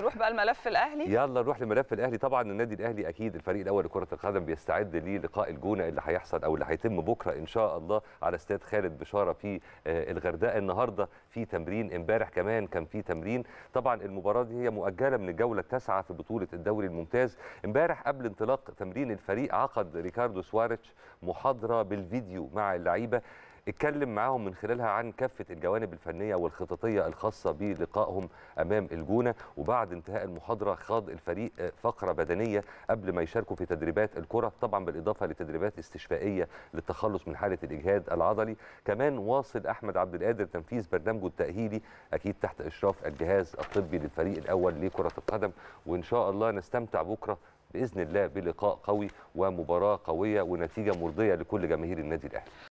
نروح بقى الملف الاهلي يلا نروح لملف الاهلي طبعا النادي الاهلي اكيد الفريق الاول لكره القدم بيستعد للقاء الجونه اللي هيحصل او اللي هيتم بكره ان شاء الله على استاد خالد بشاره في آه، الغردقه النهارده في تمرين امبارح كمان كان في تمرين طبعا المباراه دي هي مؤجله من الجوله التاسعه في بطوله الدوري الممتاز امبارح قبل انطلاق تمرين الفريق عقد ريكاردو سواريتش محاضره بالفيديو مع اللعيبه اتكلم معاهم من خلالها عن كافه الجوانب الفنيه والخططيه الخاصه بلقائهم امام الجونه وبعد انتهاء المحاضره خاض الفريق فقره بدنيه قبل ما يشاركوا في تدريبات الكره طبعا بالاضافه لتدريبات استشفائيه للتخلص من حاله الاجهاد العضلي كمان واصل احمد عبد القادر تنفيذ برنامجه التاهيلي اكيد تحت اشراف الجهاز الطبي للفريق الاول لكره القدم وان شاء الله نستمتع بكره باذن الله بلقاء قوي ومباراه قويه ونتيجه مرضيه لكل جماهير النادي الاهلي